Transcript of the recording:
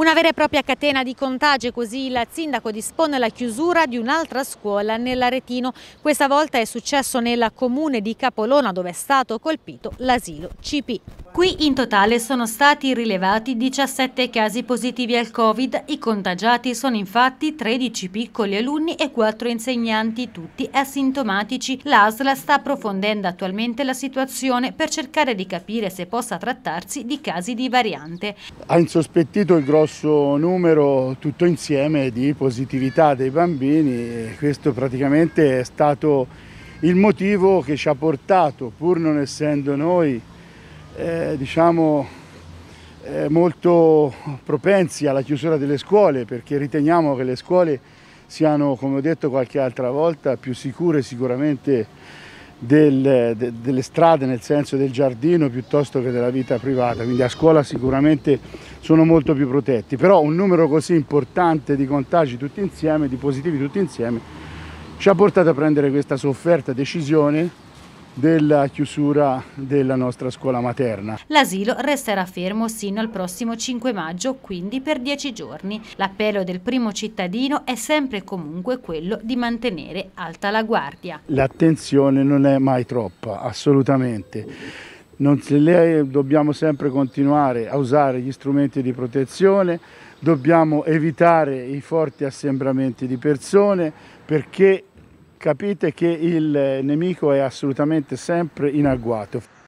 Una vera e propria catena di contagi, così il sindaco dispone la chiusura di un'altra scuola nell'Aretino. Questa volta è successo nel comune di Capolona dove è stato colpito l'asilo CP. Qui in totale sono stati rilevati 17 casi positivi al Covid, i contagiati sono infatti 13 piccoli alunni e 4 insegnanti, tutti asintomatici. L'ASL sta approfondendo attualmente la situazione per cercare di capire se possa trattarsi di casi di variante. Ha insospettito il grosso numero tutto insieme di positività dei bambini e questo praticamente è stato il motivo che ci ha portato, pur non essendo noi eh, diciamo, eh, molto propensi alla chiusura delle scuole perché riteniamo che le scuole siano, come ho detto qualche altra volta, più sicure sicuramente del, de, delle strade, nel senso del giardino, piuttosto che della vita privata. Quindi a scuola sicuramente sono molto più protetti. Però un numero così importante di contagi tutti insieme, di positivi tutti insieme, ci ha portato a prendere questa sofferta decisione della chiusura della nostra scuola materna. L'asilo resterà fermo sino al prossimo 5 maggio, quindi per 10 giorni. L'appello del primo cittadino è sempre e comunque quello di mantenere alta la guardia. L'attenzione non è mai troppa, assolutamente. Non, dobbiamo sempre continuare a usare gli strumenti di protezione, dobbiamo evitare i forti assembramenti di persone perché capite che il nemico è assolutamente sempre in agguato.